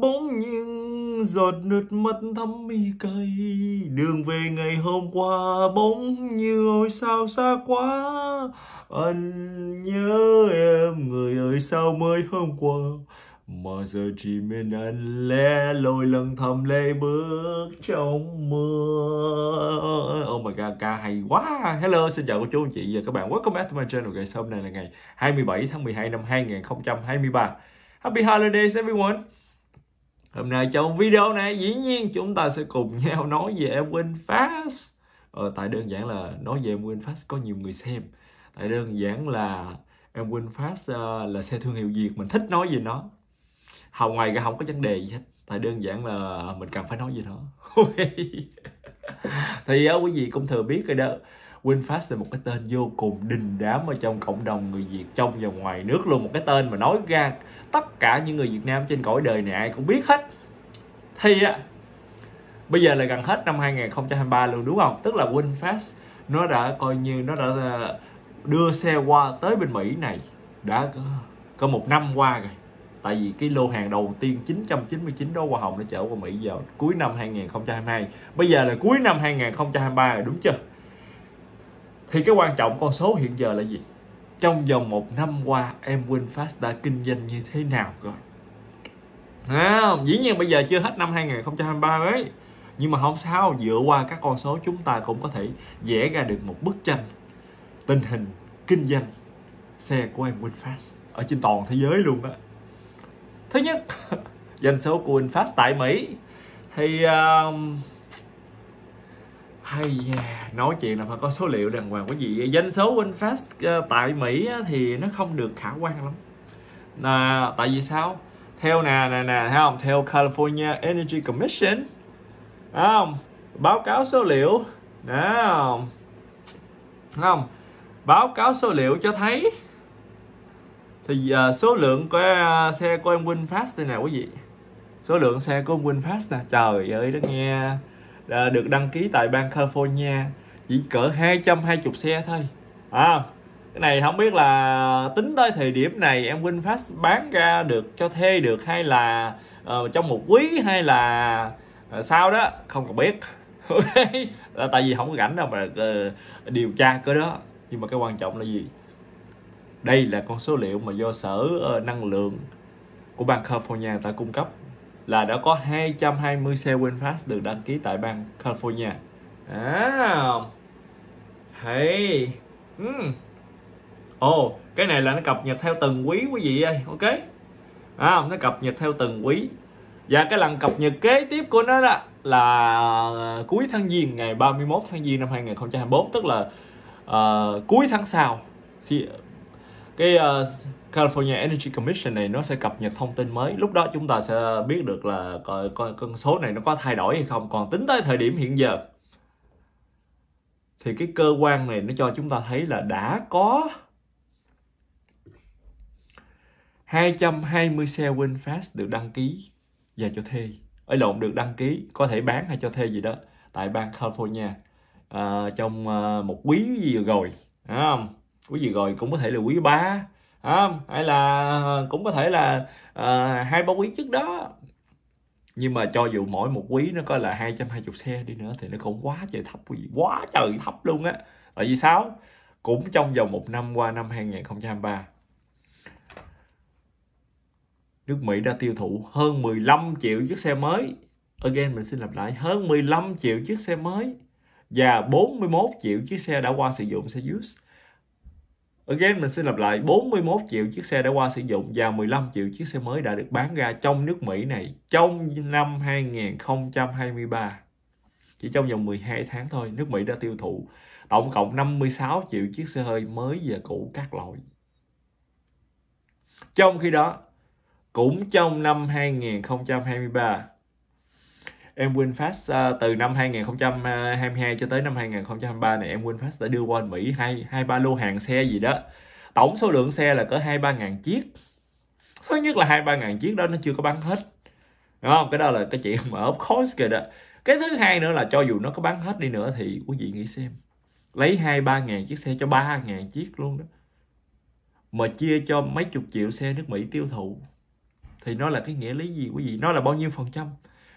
bỗng những giọt nước mắt thắm mi cay đường về ngày hôm qua bỗng như ngôi sao xa quá anh nhớ em người ơi sao mới hôm qua mà giờ chỉ mình anh lẻ loi lần thầm lê bước trong mưa Oh my god, ca hay quá Hello, xin chào cô chú anh chị và các bạn Welcome back to my channel Ngày hôm nay là ngày 27 tháng 12 năm 2023 Happy Holidays everyone! Hôm nay trong video này dĩ nhiên chúng ta sẽ cùng nhau nói về em Win Fast. Ờ, tại đơn giản là nói về em Win Fast có nhiều người xem. Tại đơn giản là em Win Fast uh, là xe thương hiệu Việt mình thích nói về nó. Hầu ngoài ra không có vấn đề gì hết. Tại đơn giản là mình cần phải nói về nó. thì uh, quý vị cũng thừa biết rồi đó WinFast là một cái tên vô cùng đình đám ở trong cộng đồng người Việt trong và ngoài nước luôn một cái tên mà nói ra tất cả những người Việt Nam trên cõi đời này ai cũng biết hết thì á bây giờ là gần hết năm 2023 luôn đúng không tức là WinFast nó đã coi như nó đã ờ, đưa xe qua tới bên Mỹ này đã có một năm qua rồi tại vì cái lô hàng đầu tiên 999 đô hoa hồng nó chở qua Mỹ vào cuối năm 2022 bây giờ là cuối năm 2023 rồi đúng chưa thì cái quan trọng con số hiện giờ là gì trong vòng một năm qua em WinFast đã kinh doanh như thế nào rồi à, dĩ nhiên bây giờ chưa hết năm 2023 ấy nhưng mà không sao dựa qua các con số chúng ta cũng có thể vẽ ra được một bức tranh tình hình kinh doanh xe của em WinFast ở trên toàn thế giới luôn á thứ nhất doanh số của WinFast tại Mỹ thì uh, hay yeah. nói chuyện là phải có số liệu đàng hoàng quý vị doanh số Winfast ờ, tại Mỹ thì nó không được khả quan lắm là tại vì sao theo nè nè nè thấy không theo California Energy Commission thấy không báo cáo số liệu nè không không báo cáo số liệu cho thấy thì uh, số lượng của ờ, xe của em Winfast đây nè quý vị số lượng xe của em Winfast nè trời ơi nó nghe à, được đăng ký tại bang California chỉ cỡ 220 xe thôi à, cái này không biết là tính tới thời điểm này em VinFast bán ra được cho thuê được hay là uh, trong một quý hay là uh, sao đó không còn biết Ok, là tại vì không có rảnh đâu mà uh, điều tra cái đó nhưng mà cái quan trọng là gì đây là con số liệu mà do sở uh, năng lượng của bang California người ta cung cấp là đã có 220 xe VinFast được đăng ký tại bang California. À, hey, mm. oh, cái này là nó cập nhật theo từng quý quý vị ơi, ok? À, nó cập nhật theo từng quý và cái lần cập nhật kế tiếp của nó đó là ờ, cuối tháng giêng ngày 31 tháng giêng năm 2024, tức là uh, cuối tháng sau khi cái uh, California Energy Commission này nó sẽ cập nhật thông tin mới lúc đó chúng ta sẽ biết được là coi coi con số này nó có thay đổi hay không còn tính tới thời điểm hiện giờ thì cái cơ quan này nó cho chúng ta thấy là đã có 220 xe VinFast được đăng ký và cho thuê ở lộn được đăng ký có thể bán hay cho thuê gì đó tại bang California uh, trong uh, một quý vừa rồi đúng không quý vị rồi cũng có thể là quý ba à, hay là ờ, cũng có thể là à, hai ba quý trước đó nhưng mà cho dù mỗi một quý nó có là 220 xe đi nữa thì nó cũng quá trời thấp quý vị quá trời thấp luôn á tại vì sao cũng trong vòng một năm qua năm 2023 nước Mỹ đã tiêu thụ hơn 15 triệu chiếc xe mới again mình xin lặp lại hơn 15 triệu chiếc xe mới và 41 triệu chiếc xe đã qua sử dụng xe used Again, mình xin lặp lại 41 triệu chiếc xe đã qua sử dụng và 15 triệu chiếc xe mới đã được bán ra trong nước Mỹ này trong năm 2023. Chỉ trong vòng 12 tháng thôi, nước Mỹ đã tiêu thụ tổng cộng 56 triệu chiếc xe hơi mới và cũ các loại. Trong khi đó, cũng trong năm 2023, em WinFast à, từ năm 2022 cho tới năm 2023 này em WinFast đã đưa qua Mỹ hai hai ba lô hàng xe gì đó tổng số lượng xe là cỡ hai ba ngàn chiếc thứ nhất là hai ba ngàn chiếc đó nó chưa có bán hết đúng không cái đó là cái chuyện mà of course kìa đó cái thứ hai nữa là cho dù nó có bán hết đi nữa thì quý vị nghĩ xem lấy hai ba ngàn chiếc xe cho ba ngàn chiếc luôn đó mà chia cho mấy chục triệu xe nước Mỹ tiêu thụ thì nó là cái nghĩa lý gì quý vị nó là bao nhiêu phần trăm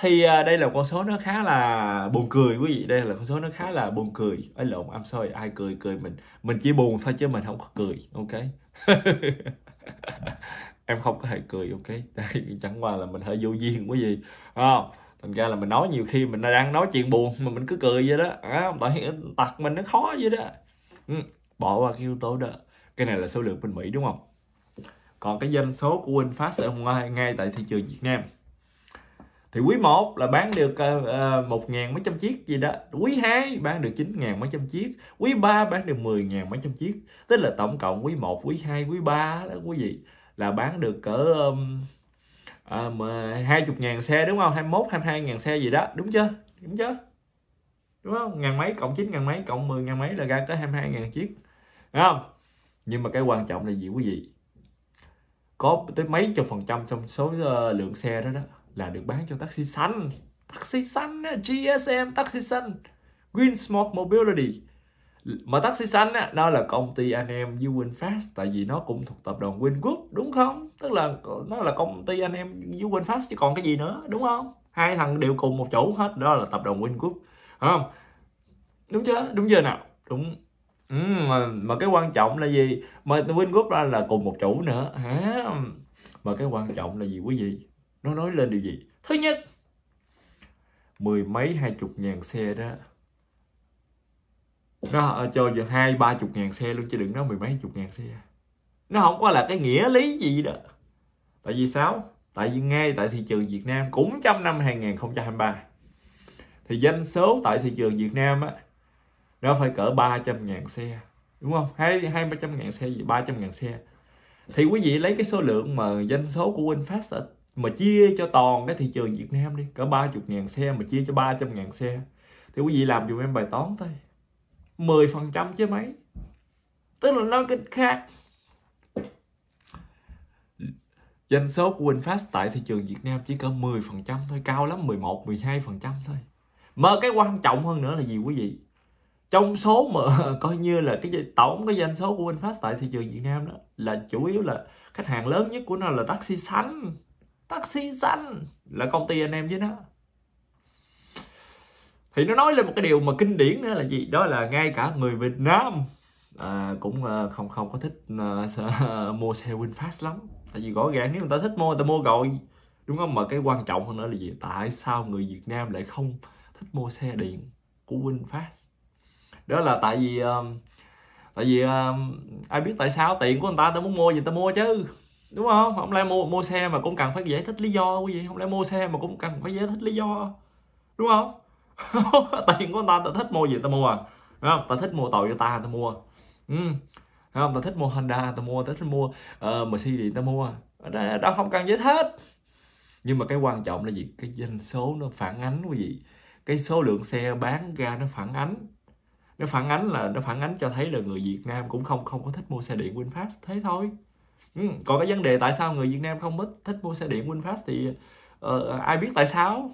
thì uh, đây là con số nó khá là buồn cười quý vị đây là con số nó khá là buồn cười ấy lộn I'm sôi ai cười cười mình mình chỉ buồn thôi chứ mình không có cười ok em không có thể cười ok đây chẳng qua là mình hơi vô duyên quý gì không thành ra là mình nói nhiều khi mình đang nói chuyện buồn mà mình cứ cười vậy đó à, tại hiện tật mình nó khó vậy đó ừ, bỏ qua cái yếu tố đó cái này là số lượng bên mỹ đúng không còn cái doanh số của VinFast ở ngoài ngay tại thị trường Việt Nam thì quý 1 là bán được uh, ngàn mấy trăm chiếc gì đó quý 2 bán được 9 ngàn mấy trăm chiếc quý 3 bán được 10 ngàn mấy trăm chiếc tức là tổng cộng quý 1 quý 2 quý 3 đó quý vị là bán được cỡ um, um, 20 ngàn xe đúng không 21 22 ngàn xe gì đó đúng chưa đúng chưa đúng không ngàn mấy cộng 9 ngàn mấy cộng 10 ngàn mấy là ra tới 22 ngàn chiếc đúng không nhưng mà cái quan trọng là gì quý vị có tới mấy chục phần trăm trong số uh, lượng xe đó đó là được bán cho taxi xanh taxi xanh GSM taxi xanh Winsmart Mobility mà taxi xanh á, đó là công ty anh em với WinFast tại vì nó cũng thuộc tập đoàn WinGroup đúng không tức là nó là công ty anh em với WinFast chứ còn cái gì nữa đúng không hai thằng đều cùng một chỗ hết đó là tập đoàn WinGroup đúng không đúng chưa đúng chưa nào đúng ừ, mà, mà cái quan trọng là gì mà WinGroup ra là cùng một chủ nữa hả mà cái quan trọng là gì quý vị nó nói lên điều gì thứ nhất mười mấy hai chục ngàn xe đó nó ờ, cho giờ hai ba chục ngàn xe luôn chứ đừng nói mười mấy chục ngàn xe nó không có là cái nghĩa lý gì đó tại vì sao tại vì ngay tại thị trường Việt Nam cũng trong năm 2023 thì doanh số tại thị trường Việt Nam á nó phải cỡ 300 ngàn xe đúng không hai hai ba trăm ngàn xe gì ba trăm ngàn xe thì quý vị lấy cái số lượng mà doanh số của winfast ở mà chia cho toàn cái thị trường Việt Nam đi cỡ 30 ngàn xe mà chia cho 300 ngàn xe thì quý vị làm dùm em bài toán thôi 10% chứ mấy tức là nói kinh khác doanh số của VinFast tại thị trường Việt Nam chỉ có 10% thôi cao lắm 11 12% thôi mà cái quan trọng hơn nữa là gì quý vị trong số mà coi như là cái tổng cái doanh số của VinFast tại thị trường Việt Nam đó là chủ yếu là khách hàng lớn nhất của nó là taxi xanh taxi xanh là công ty anh em với nó thì nó nói lên một cái điều mà kinh điển nữa là gì đó là ngay cả người Việt Nam à, cũng à, không không có thích à, mua xe Winfast lắm tại vì gõ ràng nếu người ta thích mua người ta mua rồi đúng không mà cái quan trọng hơn nữa là gì tại sao người Việt Nam lại không thích mua xe điện của Winfast đó là tại vì um, tại vì um, ai biết tại sao tiền của người ta ta muốn mua gì ta mua chứ đúng không không lẽ mua mua xe mà cũng cần phải giải thích lý do quý vị không lẽ mua xe mà cũng cần phải giải thích lý do đúng không tiền của ta ta thích mua gì ta mua à đúng không ta thích mua Toyota ta mua ừ. Đúng không ta thích mua Honda ta mua ta thích mua uh, Mercedes ta mua đó, không cần giải thích. nhưng mà cái quan trọng là gì cái doanh số nó phản ánh quý vị cái số lượng xe bán ra nó phản ánh nó phản ánh là nó phản ánh cho thấy là người Việt Nam cũng không không có thích mua xe điện VinFast thế thôi Ừ, còn cái vấn đề tại sao người Việt Nam không thích thích mua xe điện Winfast thì uh, ai biết tại sao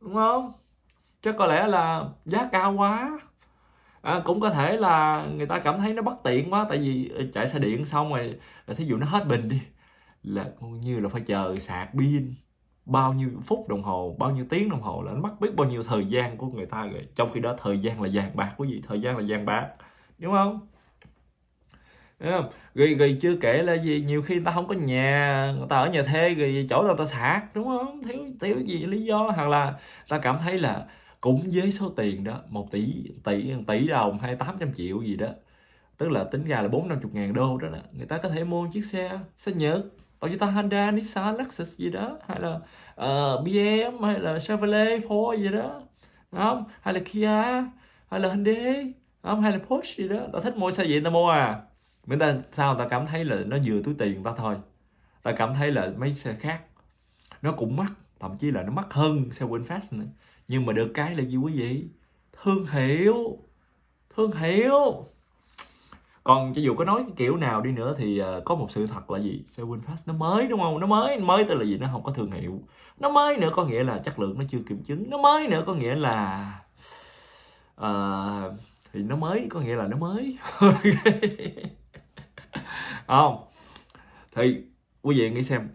đúng không chắc có lẽ là giá cao quá à, cũng có thể là người ta cảm thấy nó bất tiện quá tại vì ờ, chạy xe điện xong rồi ờ, thí dụ nó hết bình đi là như là phải chờ sạc pin bao nhiêu phút đồng hồ bao nhiêu tiếng đồng hồ là nó mất biết bao nhiêu thời gian của người ta rồi trong khi đó thời gian là vàng bạc quý vị thời gian là vàng bạc đúng không Đúng không rồi, rồi chưa kể là gì nhiều khi ta không có nhà người ta ở nhà thuê rồi chỗ nào ta sạc đúng không thiếu thiếu gì lý do hoặc là ta cảm thấy là cũng với số tiền đó một tỷ tỷ tỷ đồng hay tám trăm triệu gì đó tức là tính ra là bốn năm chục ngàn đô đó nè người ta có thể mua chiếc xe xe nhật Toyota Honda Nissan Lexus gì đó hay là uh, ờ, BMW hay là Chevrolet Ford gì đó không hay là Kia hay là Hyundai không hay là Porsche gì đó ta thích mua xe gì ta mua à mình ta sao ta cảm thấy là nó vừa túi tiền ta thôi ta cảm thấy là mấy xe khác nó cũng mắc thậm chí là nó mắc hơn xe Winfast nữa nhưng mà được cái là gì quý vị thương hiệu thương hiệu còn cho dù có nói cái kiểu nào đi nữa thì ờ, có một sự thật là gì xe Winfast nó mới đúng không nó mới mới tức là gì nó không có thương hiệu nó mới nữa có nghĩa là chất lượng nó chưa kiểm chứng nó mới nữa có nghĩa là uh, thì nó mới có nghĩa là nó mới không thì quý vị nghĩ xem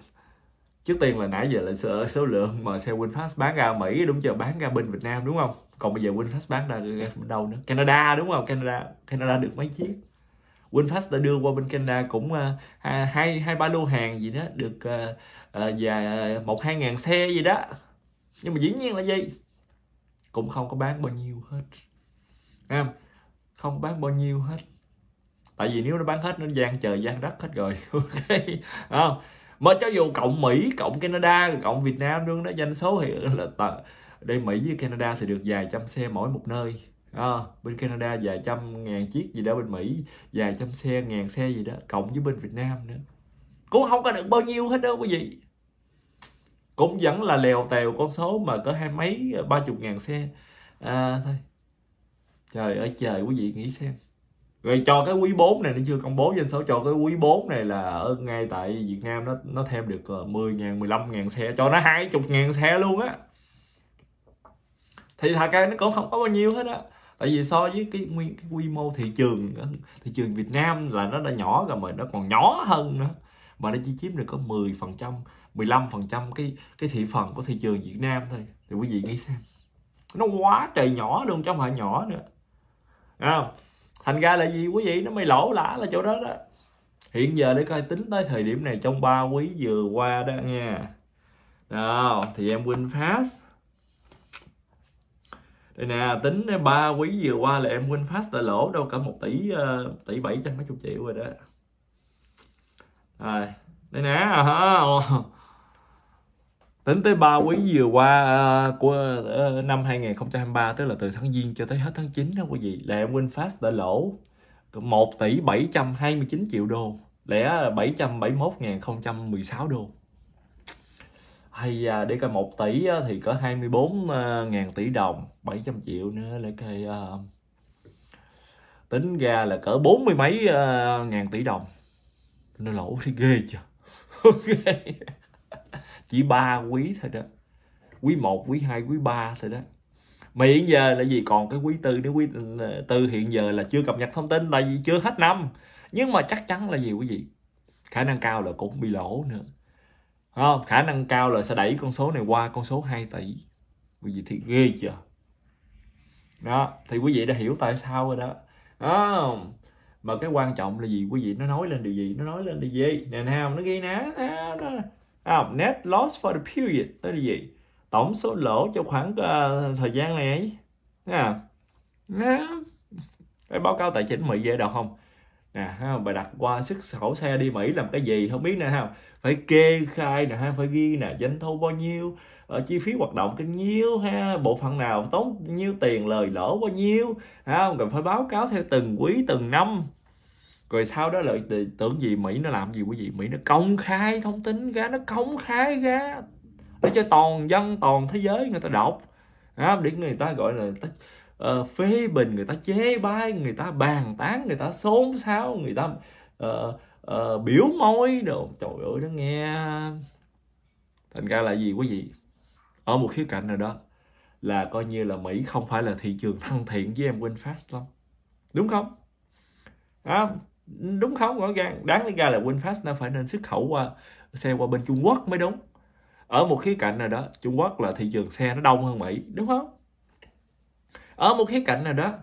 trước tiên là nãy giờ là sợ số lượng mà xe Winfast bán ra Mỹ đúng chưa bán ra bên Việt Nam đúng không còn bây giờ Winfast bán ra, ra đâu nữa Canada đúng không Canada Canada được mấy chiếc Winfast đã đưa qua bên Canada cũng ờ, hai hai ba lô hàng gì đó được uh, một hai ngàn xe gì đó nhưng mà dĩ nhiên là gì cũng không có bán bao nhiêu hết em không bán bao nhiêu hết tại vì nếu nó bán hết nó gian trời gian đất hết rồi ok không mà cho dù cộng mỹ cộng canada cộng việt nam luôn đó doanh số thì là tờ đây mỹ với canada thì được vài trăm xe mỗi một nơi à, bên canada vài trăm ngàn chiếc gì đó bên mỹ vài trăm xe ngàn xe gì đó cộng với bên việt nam nữa cũng không có được bao nhiêu hết đâu quý vị cũng vẫn là lèo tèo con số mà có hai mấy ba chục ngàn xe à, thôi trời ơi trời quý vị nghĩ xem rồi cho cái quý 4 này nó chưa công bố doanh số cho cái quý 4 này là ở ngay tại Việt Nam nó nó thêm được 10.000 ờ, 15.000 xe cho nó 20.000 xe luôn á thì thật ra nó cũng không có bao nhiêu hết á tại vì so với cái nguyên cái quy mô thị trường thị trường Việt Nam là nó đã nhỏ rồi mà nó còn nhỏ hơn nữa mà nó chỉ chiếm được có 10 phần trăm 15 phần trăm cái cái thị phần của thị trường Việt Nam thôi thì quý vị nghĩ xem nó quá trời nhỏ luôn chứ không phải nhỏ nữa à, thành ra là gì quý vị nó mới lỗ lã là chỗ đó đó hiện giờ để coi tính tới thời điểm này trong 3 quý vừa qua đó nha nào thì em win fast đây nè tính 3 quý vừa qua là em win fast tại lỗ đâu cả 1 tỷ uh, tỷ trăm mấy chục triệu rồi đó rồi đây nè à tính tới 3 quý vừa qua uh, của uh, năm 2023 tức là từ tháng giêng cho tới hết tháng 9 đó quý vị là em VinFast đã lỗ 1 tỷ 729 triệu đô lẻ 771.016 đô hay à, để coi 1 tỷ thì có 24.000 tỷ đồng 700 triệu nữa là cái uh, tính ra là cỡ bốn mươi mấy uh, ờ, ngàn tỷ đồng nó lỗ thì ghê chưa ok chỉ ba quý thôi đó quý 1, quý 2, quý 3 thôi đó mà hiện giờ là gì còn cái quý tư nếu quý tư hiện giờ là chưa cập nhật thông tin tại vì chưa hết năm nhưng mà chắc chắn là gì quý vị khả năng cao là cũng bị lỗ nữa không khả năng cao là sẽ đẩy con số này qua con số 2 tỷ quý vị thì ghê chưa đó thì quý vị đã hiểu tại sao rồi đó đó mà cái quan trọng là gì quý vị nó nói lên điều gì nó nói lên điều gì nè nào nó ghi ná nó, nó, à, net loss for the period tức là gì tổng số lỗ cho khoảng uh, thời gian này ấy à, à, cái báo cáo tài chính Mỹ dễ đọc không nè ha bà đặt qua xuất khẩu xe đi Mỹ làm cái gì không biết nè ha phải kê khai nè ha phải ghi nè doanh thu bao nhiêu ở ờ, chi phí hoạt động bao nhiêu ha bộ phận nào tốn nhiêu tiền lời lỗ bao nhiêu ha cần phải báo cáo theo từng quý từng năm rồi sau đó là tưởng gì mỹ nó làm gì quý vị mỹ nó công khai thông tin ra nó công khai ra để cho toàn dân toàn thế giới người ta đọc à, để người ta gọi là ta, uh, phê bình người ta chế bai người ta bàn tán người ta xôn xao người ta uh, uh, biểu môi đồ trời ơi nó nghe thành ra là gì quý vị ở một khía cạnh nào đó là coi như là mỹ không phải là thị trường thân thiện với em Winfast lắm đúng không à, đúng không rõ ràng đáng lý ra là Winfast nó phải nên xuất khẩu qua xe qua bên Trung Quốc mới đúng ở một khía cạnh nào đó Trung Quốc là thị trường xe nó đông hơn Mỹ đúng không ở một khía cạnh nào đó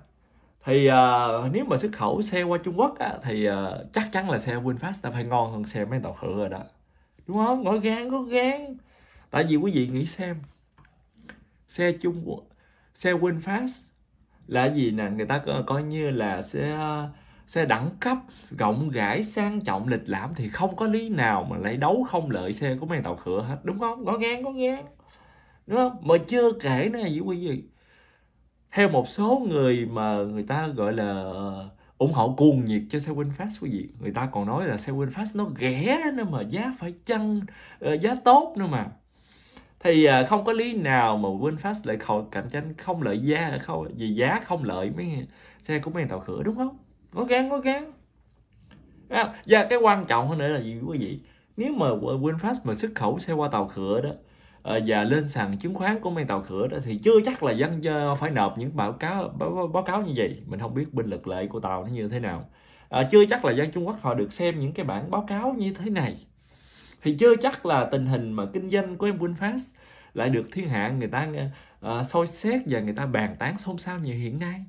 thì uh, nếu mà xuất khẩu xe qua Trung Quốc á, thì uh, chắc chắn là xe Winfast nó phải ngon hơn xe mấy tàu khựa rồi đó đúng không rõ gan có gan. tại vì quý vị nghĩ xem xe Trung Quốc xe Winfast là gì nè người ta coi như là xe uh, xe đẳng cấp rộng rãi sang trọng lịch lãm thì không có lý nào mà lại đấu không lợi xe của mấy tàu khựa hết đúng không có ngang có ngang đúng không mà chưa kể nữa với quý gì theo một số người mà người ta gọi là ờ, ủng hộ cuồng nhiệt cho xe VinFast quý vị người ta còn nói là xe VinFast nó rẻ nữa mà giá phải chăng ờ, giá tốt nữa mà thì ờ, không có lý nào mà VinFast lại cạnh tranh không lợi giá không vì giá không lợi mấy xe của mấy tàu khửa đúng không cố gắng cố gắng và cái quan trọng hơn nữa là gì quý vị nếu mà VinFast mà xuất khẩu xe qua tàu khựa đó ờ, và lên sàn chứng khoán của mấy tàu khửa đó thì chưa chắc là dân phải nộp những báo cáo báo, báo cáo như vậy mình không biết binh lực lệ của tàu nó như thế nào à, chưa chắc là dân Trung Quốc họ được xem những cái bản báo cáo như thế này thì chưa chắc là tình hình mà kinh doanh của em VinFast lại được thiên hạ người ta uh, soi xét và người ta bàn tán xôn xao như hiện nay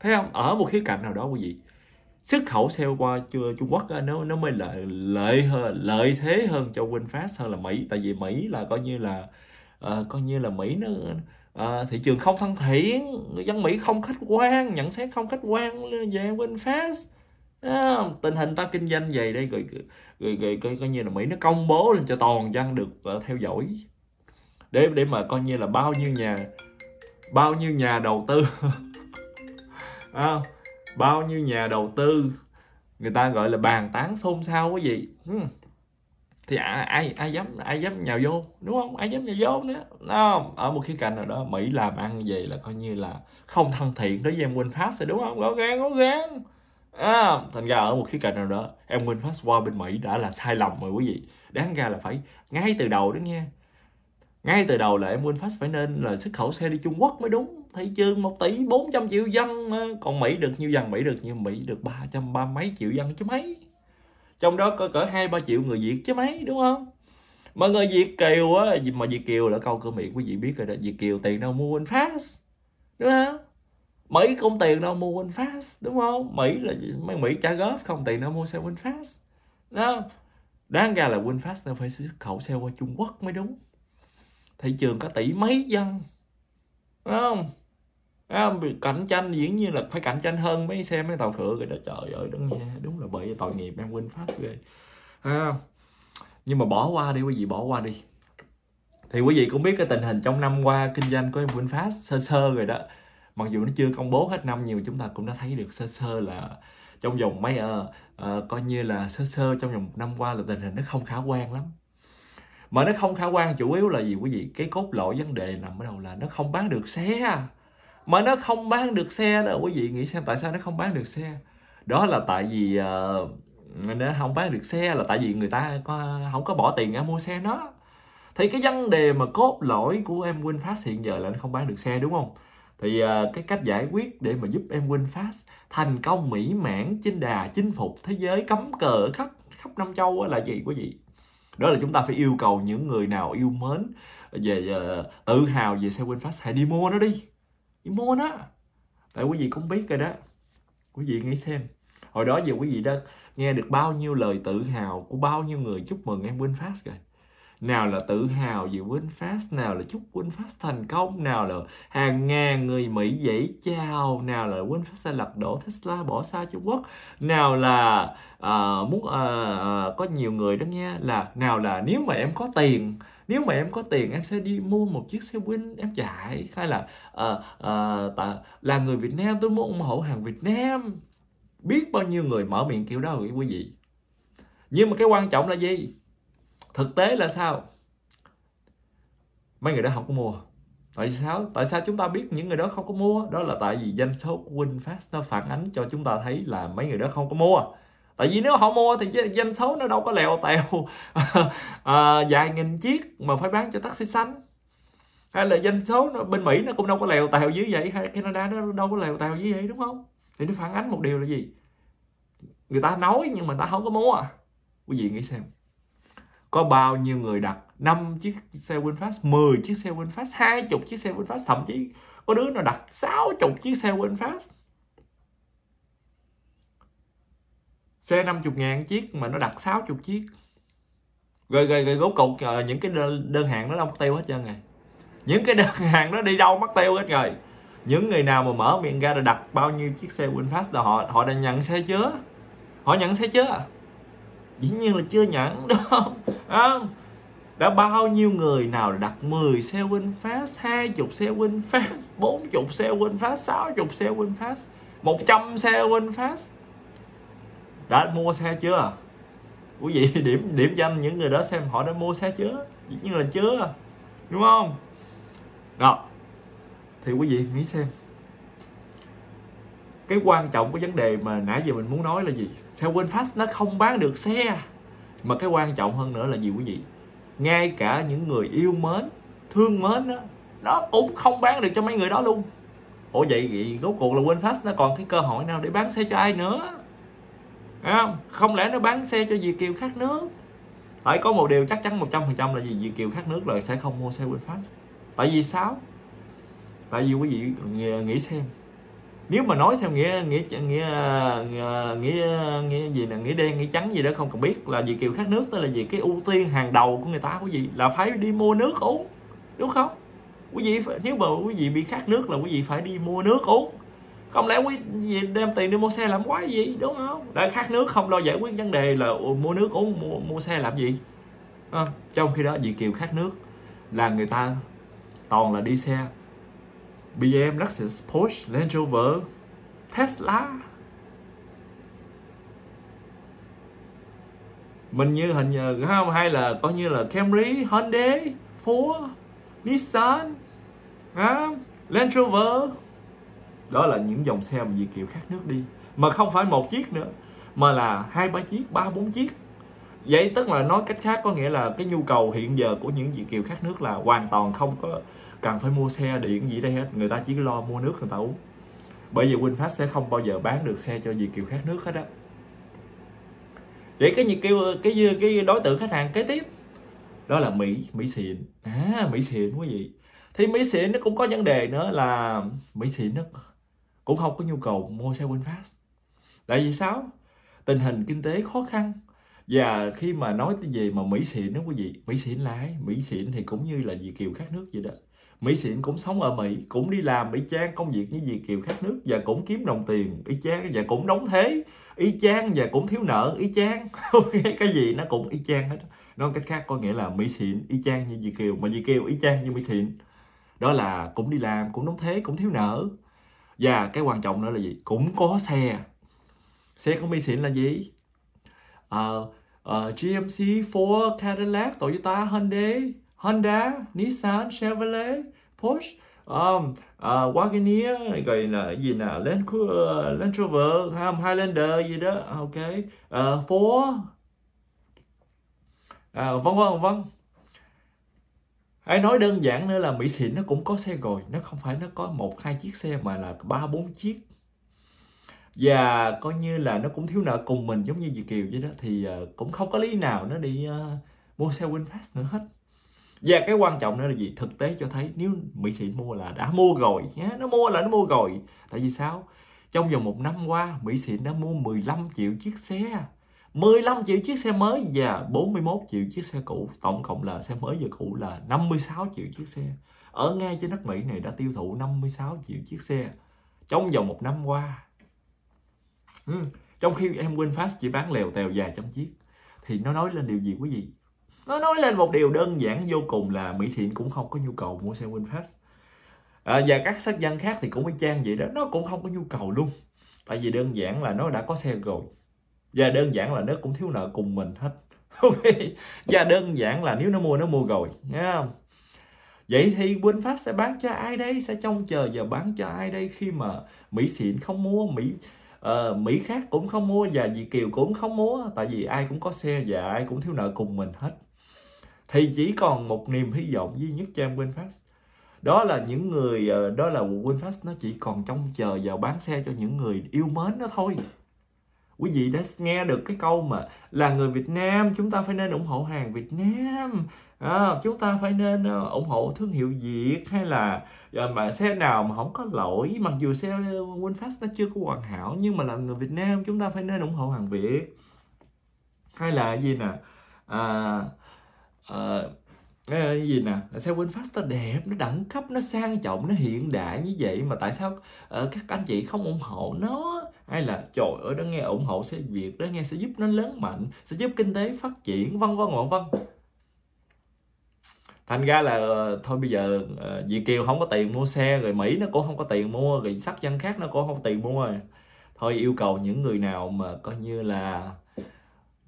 thấy không ở một khía cạnh nào đó quý vị xuất khẩu xe qua chưa Trung Quốc nó nó mới lợi lợi hơn, lợi thế hơn cho VinFast hơn là Mỹ tại vì Mỹ là coi như là uh, coi như là Mỹ nó uh, thị trường không thân thiện người dân Mỹ không khách quan nhận xét không khách quan về VinFast À, tình hình ta kinh doanh vậy đây rồi rồi, rồi coi, coi như là Mỹ nó công bố lên cho toàn dân được uh, theo dõi để để mà coi như là bao nhiêu nhà bao nhiêu nhà đầu tư à, bao nhiêu nhà đầu tư người ta gọi là bàn tán xôn xao cái gì ừ. thì à, ai ai dám ai dám nhào vô đúng không ai dám nhào vô nữa đúng không ở một khía cạnh nào đó mỹ làm ăn về là coi như là không thân thiện đối với em Winfast rồi đúng không có gắng có gắng à, thành ra ở một khía cạnh nào đó em Winfast qua bên mỹ đã là sai lầm rồi quý vị đáng ra là phải ngay từ đầu đó nghe ngay từ đầu là em Winfast phải nên là xuất khẩu xe đi Trung Quốc mới đúng thị trường 1 tỷ 400 triệu dân còn Mỹ được nhiêu dân Mỹ được nhiêu Mỹ được 300 ba mấy triệu dân chứ mấy trong đó có cỡ hai ba triệu người Việt chứ mấy đúng không mà người Việt kiều á mà Việt kiều là câu cơ miệng quý vị biết rồi đó Việt kiều tiền đâu mua VinFast đúng không Mỹ không tiền đâu mua VinFast đúng không Mỹ là mấy Mỹ trả góp không tiền đâu mua xe VinFast đó đáng ra là VinFast nó phải xuất khẩu xe qua Trung Quốc mới đúng thị trường có tỷ mấy dân đúng không không? cạnh tranh diễn nhiên là phải cạnh tranh hơn mấy xe mấy tàu thượng rồi đó trời ơi đúng nha đúng là bởi tội nghiệp em quên phát ghê à, nhưng mà bỏ qua đi quý vị bỏ qua đi thì quý vị cũng biết cái tình hình trong năm qua kinh doanh của em VinFast sơ sơ rồi đó mặc dù nó chưa công bố hết năm nhiều chúng ta cũng đã thấy được sơ sơ là trong vòng mấy uh, uh, coi như là sơ sơ trong vòng năm qua là tình hình nó không khả quan lắm mà nó không khả quan chủ yếu là gì quý vị cái cốt lõi vấn đề nằm ở đầu là nó không bán được xe mà nó không bán được xe nữa quý vị nghĩ xem tại sao nó không bán được xe đó là tại vì uh, nó không bán được xe là tại vì người ta có, không có bỏ tiền ra mua xe nó thì cái vấn đề mà cốt lõi của em WinFast hiện giờ là nó không bán được xe đúng không thì uh, cái cách giải quyết để mà giúp em WinFast thành công mỹ mãn chinh đà chinh phục thế giới cấm cờ khắp khắp năm châu là gì quý vị đó là chúng ta phải yêu cầu những người nào yêu mến về uh, tự hào về xe WinFast hãy đi mua nó đi chỉ mua nó tại quý vị cũng biết rồi đó quý vị nghĩ xem hồi đó giờ quý vị đã nghe được bao nhiêu lời tự hào của bao nhiêu người chúc mừng em VinFast rồi nào là tự hào về VinFast nào là chúc VinFast thành công nào là hàng ngàn người Mỹ dãy chào nào là VinFast sẽ lật đổ Tesla bỏ xa Trung Quốc nào là uh, muốn uh, uh, có nhiều người đó nghe là nào là nếu mà em có tiền nếu mà em có tiền em sẽ đi mua một chiếc xe win em chạy hay là uh, uh, tà, là người việt nam tôi muốn ủng hộ hàng việt nam biết bao nhiêu người mở miệng kiểu đó rồi quý vị nhưng mà cái quan trọng là gì thực tế là sao mấy người đó không có mua tại sao tại sao chúng ta biết những người đó không có mua đó là tại vì danh số của VinFast nó phản ánh cho chúng ta thấy là mấy người đó không có mua tại vì nếu họ mua thì doanh số nó đâu có lèo tèo à, vài nghìn chiếc mà phải bán cho taxi xanh hay là doanh số nó, bên mỹ nó cũng đâu có lèo tèo như vậy hay canada nó đâu có lèo tèo như vậy đúng không thì nó phản ánh một điều là gì người ta nói nhưng mà ta không có mua à quý vị nghĩ xem có bao nhiêu người đặt 5 chiếc xe winfast 10 chiếc xe VinFast, 20 chiếc xe winfast thậm chí có đứa nó đặt 60 chiếc xe winfast xe 50 ngàn chiếc mà nó đặt 60 chiếc rồi rồi rồi rốt cục những cái đơn, đơn hàng nó đâu mất tiêu hết trơn rồi à. những cái đơn hàng nó đi đâu mất tiêu hết rồi những người nào mà mở miệng ra rồi đặt bao nhiêu chiếc xe Winfast là họ họ đã nhận xe chưa họ nhận xe chưa dĩ nhiên là chưa nhận đúng không đã bao nhiêu người nào đặt 10 xe Winfast 20 xe Winfast 40 xe Winfast 60 xe Winfast 100 xe Winfast đã mua xe chưa quý vị điểm điểm danh những người đó xem họ đã mua xe chưa dĩ nhiên là chưa đúng không rồi thì quý vị nghĩ xem cái quan trọng của vấn đề mà nãy giờ mình muốn nói là gì xe Winfast nó không bán được xe mà cái quan trọng hơn nữa là gì quý vị ngay cả những người yêu mến thương mến đó nó cũng không bán được cho mấy người đó luôn ủa vậy thì rốt cuộc là Winfast nó còn cái cơ hội nào để bán xe cho ai nữa không? không lẽ nó bán xe cho Việt Kiều khác nước phải có một điều chắc chắn 100% là gì Việt Kiều khác nước rồi sẽ không mua xe VinFast tại vì sao tại vì quý vị nghĩ xem nếu mà nói theo nghĩa nghĩa nghĩa nghĩa nghĩa, nghĩa gì là nghĩa đen nghĩa trắng gì đó không cần biết là Việt Kiều khác nước tức là gì cái ưu tiên hàng đầu của người ta quý vị là phải đi mua nước uống đúng không quý vị nếu mà quý vị bị khát nước là quý vị phải đi mua nước uống không lẽ quý gì đem tiền đi mua xe làm quái gì đúng không để khát nước không lo giải quyết vấn đề là mua nước uống mua, mua xe làm gì à, trong khi đó Việt kiều khát nước là người ta toàn là đi xe BMW, Lexus, Porsche, Land Rover, Tesla mình như hình như không hay là coi như là Camry, Hyundai, Ford, Nissan, à, Land Rover đó là những dòng xe mà Việt Kiều khác nước đi mà không phải một chiếc nữa mà là hai ba chiếc ba bốn chiếc vậy tức là nói cách khác có nghĩa là cái nhu cầu hiện giờ của những Việt Kiều khác nước là hoàn toàn không có cần phải mua xe điện gì đây hết người ta chỉ lo mua nước người ta uống bởi vì Winfast sẽ không bao giờ bán được xe cho Việt Kiều khác nước hết á vậy cái nhiệt kêu cái cái đối tượng khách hàng kế tiếp đó là Mỹ Mỹ xịn à Mỹ xịn quý vị thì Mỹ xịn nó cũng có vấn đề nữa là Mỹ xịn nó cũng không có nhu cầu mua xe VinFast tại vì sao tình hình kinh tế khó khăn và khi mà nói về mà mỹ xịn đó quý vị mỹ xịn là ai mỹ xịn thì cũng như là việt kiều khác nước vậy đó mỹ xịn cũng sống ở mỹ cũng đi làm mỹ trang công việc như việt kiều khác nước và cũng kiếm đồng tiền y chang và cũng đóng thế y chang và cũng thiếu nợ y chang cái gì nó cũng y chang hết nói cách khác có nghĩa là mỹ xịn y chang như việt kiều mà việt kiều y chang như mỹ xịn đó là cũng đi làm cũng đóng thế cũng thiếu nợ và cái quan trọng nữa là gì cũng có xe xe của mi xịn là gì uh, ờ, uh, ờ, GMC, Ford, Cadillac, Toyota, Hyundai, Honda, Nissan, Chevrolet, Porsche, um, uh, Wagoneer, rồi là gì nè, Land, uh, Land Rover, um, Highlander gì đó, ok, uh, Ford, uh, vân vân vân ấy nói đơn giản nữa là mỹ xịn nó cũng có xe rồi, nó không phải nó có một hai chiếc xe mà là ba bốn chiếc và coi như là nó cũng thiếu nợ cùng mình giống như Việt Kiều vậy đó thì ờ, cũng không có lý nào nó đi uh, mua xe Winfast nữa hết và cái quan trọng nữa là gì thực tế cho thấy nếu mỹ sĩ mua là đã mua rồi nhé nó mua là nó mua rồi tại vì sao trong vòng một năm qua mỹ sĩ đã mua 15 triệu chiếc xe 15 triệu chiếc xe mới và 41 triệu chiếc xe cũ tổng cộng là xe mới và cũ là 56 triệu chiếc xe ở ngay trên đất Mỹ này đã tiêu thụ 56 triệu chiếc xe trong vòng một năm qua ừ. trong khi em quên chỉ bán lèo tèo vài trăm chiếc thì nó nói lên điều gì quý vị nó nói lên một điều đơn giản vô cùng là Mỹ xịn cũng không có nhu cầu mua xe Winfast à, và các sách dân khác thì cũng y chang vậy đó nó cũng không có nhu cầu luôn tại vì đơn giản là nó đã có xe rồi và đơn giản là nó cũng thiếu nợ cùng mình hết ok và đơn giản là nếu nó mua nó mua rồi nha không vậy thì Win sẽ bán cho ai đây sẽ trông chờ và bán cho ai đây khi mà Mỹ xịn không mua Mỹ uh, Mỹ khác cũng không mua và Việt Kiều cũng không mua tại vì ai cũng có xe và ai cũng thiếu nợ cùng mình hết thì chỉ còn một niềm hy vọng duy nhất cho em WinFast đó là những người ờ, đó là WinFast nó chỉ còn trông chờ vào bán xe cho những người yêu mến nó thôi quý vị đã nghe được cái câu mà là người Việt Nam chúng ta phải nên ủng hộ hàng Việt Nam à, chúng ta phải nên ờ, ủng hộ thương hiệu Việt hay là ờ, mà xe nào mà không có lỗi mặc dù xe ờ, Winfast nó chưa có hoàn hảo nhưng mà là người Việt Nam chúng ta phải nên ủng hộ hàng Việt hay là gì nè à, à, cái gì nè xe Winfast nó đẹp nó đẳng cấp nó sang trọng nó hiện đại như vậy mà tại sao uh, các anh chị không ủng hộ nó hay là trời ơi đó nghe ủng hộ sẽ việc đó nghe sẽ giúp nó lớn mạnh sẽ giúp kinh tế phát triển vân vân vân vân thành ra là thôi bây giờ ờ, Việt Kiều không có tiền mua xe rồi Mỹ nó cũng không có tiền mua rồi sắc dân khác nó cũng không có tiền mua rồi thôi yêu cầu những người nào mà coi như là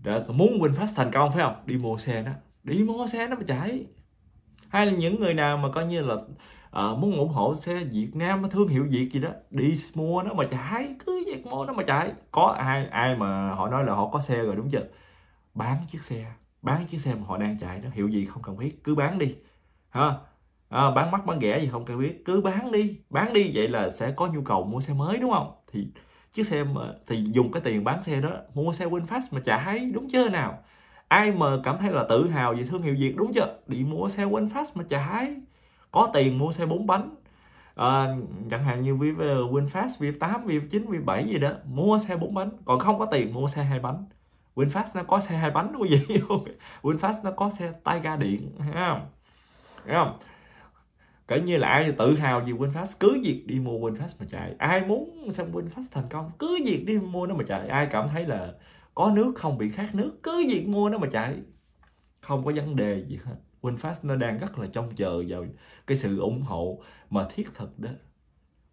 đã muốn VinFast thành công phải không đi mua xe đó đi mua xe nó mà chảy hay là những người nào mà coi như là à, muốn ủng hộ xe Việt Nam thương hiệu Việt gì đó đi mua nó mà chạy cứ việc mua nó mà chạy có ai ai mà họ nói là họ có xe rồi đúng chưa bán chiếc xe bán chiếc xe mà họ đang chạy đó hiệu gì không cần biết cứ bán đi ha à, bán mắc bán rẻ gì không cần biết cứ bán đi bán đi vậy là sẽ có nhu cầu mua xe mới đúng không thì chiếc xe mà, thì dùng cái tiền bán xe đó mua xe WinFast mà chạy đúng chưa nào ai mà cảm thấy là tự hào về thương hiệu Việt đúng chưa đi mua xe WinFast mà chạy có tiền mua xe bốn bánh à, chẳng hạn như WinFast, V8, V9, V7 gì đó mua xe bốn bánh còn không có tiền mua xe hai bánh WinFast nó có xe hai bánh quý vị không WinFast nó có xe tay ga điện thấy không thấy không cỡ như là ai tự hào gì WinFast cứ việc đi mua WinFast mà chạy ai muốn xem WinFast thành công cứ việc đi mua nó mà chạy ai cảm thấy là có nước không bị khát nước cứ việc mua nó mà chạy không có vấn đề gì hết VinFast nó đang rất là trông chờ vào cái sự ủng hộ mà thiết thực đó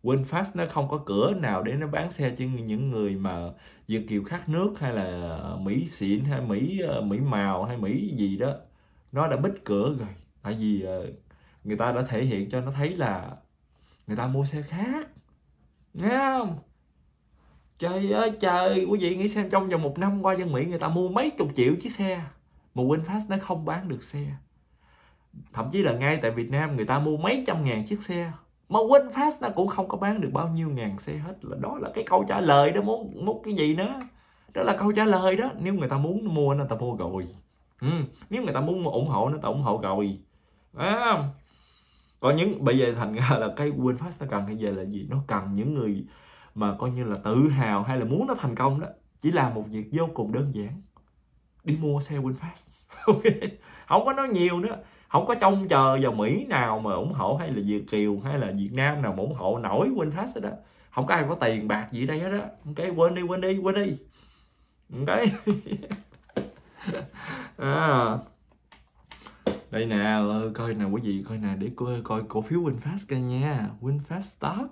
VinFast nó không có cửa nào để nó bán xe cho những người mà Việt kiều khác nước hay là Mỹ xịn hay Mỹ ờ, Mỹ màu hay Mỹ gì đó nó đã bích cửa rồi tại vì ờ, người ta đã thể hiện cho nó thấy là người ta mua xe khác nghe không trời ơi trời quý vị nghĩ xem trong vòng một năm qua dân mỹ người ta mua mấy chục triệu chiếc xe mà winfast nó không bán được xe thậm chí là ngay tại Việt Nam người ta mua mấy trăm ngàn chiếc xe mà Winfast nó cũng không có bán được bao nhiêu ngàn xe hết là đó là cái câu trả lời đó muốn muốn cái gì nữa đó là câu trả lời đó nếu người ta muốn mua nó ta mua rồi ừ. nếu người ta muốn ủng hộ nó ta ủng hộ rồi à. còn những bây giờ thành ra là cái WinFast nó cần bây giờ là gì nó cần những người mà coi như là tự hào hay là muốn nó thành công đó chỉ là một việc vô cùng đơn giản đi mua xe WinFast không có nói nhiều nữa không có trông chờ vào mỹ nào mà ủng hộ hay là việt kiều hay là việt nam nào mà ủng hộ nổi quên hết đó không có ai có tiền bạc gì đây hết đó ok quên đi quên đi quên đi ok à. đây nè coi nè quý vị coi nè để coi, coi cổ phiếu winfast coi nha winfast stock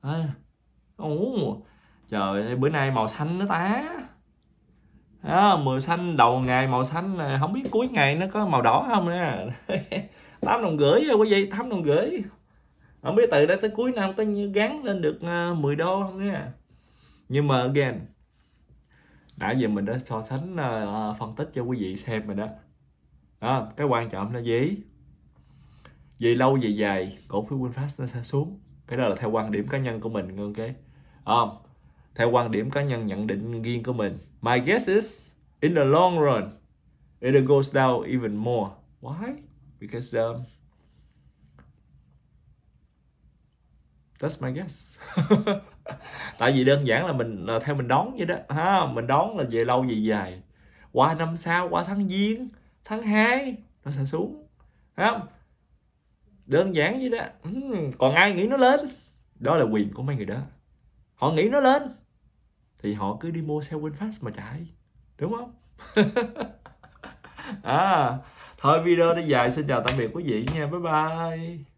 à. ồ trời ơi bữa nay màu xanh nữa tá đó, mười xanh đầu ngày màu xanh không biết cuối ngày nó có màu đỏ không nữa tám đồng rưỡi quý vị tám đồng gửi không biết từ đây tới cuối năm có như gắn lên được 10 ờ, đô không nha nhưng mà again đã giờ mình đã so sánh uh, phân tích cho quý vị xem rồi đó đó cái quan trọng là gì về lâu về dài cổ phiếu Winfast nó sẽ xuống cái đó là theo quan điểm cá nhân của mình ok không à, theo quan điểm cá nhân nhận định riêng của mình my guess is in the long run it goes down even more why because um, that's my guess tại vì đơn giản là mình là theo mình đón vậy đó ha mình đón là về lâu về dài qua năm sau qua tháng giêng tháng 2 nó sẽ xuống không đơn giản vậy đó hmm, còn ai nghĩ nó lên đó là quyền của mấy người đó họ nghĩ nó lên thì họ cứ đi mua xe Winfast mà chạy đúng không à thôi video đã dài xin chào tạm biệt quý vị nha bye bye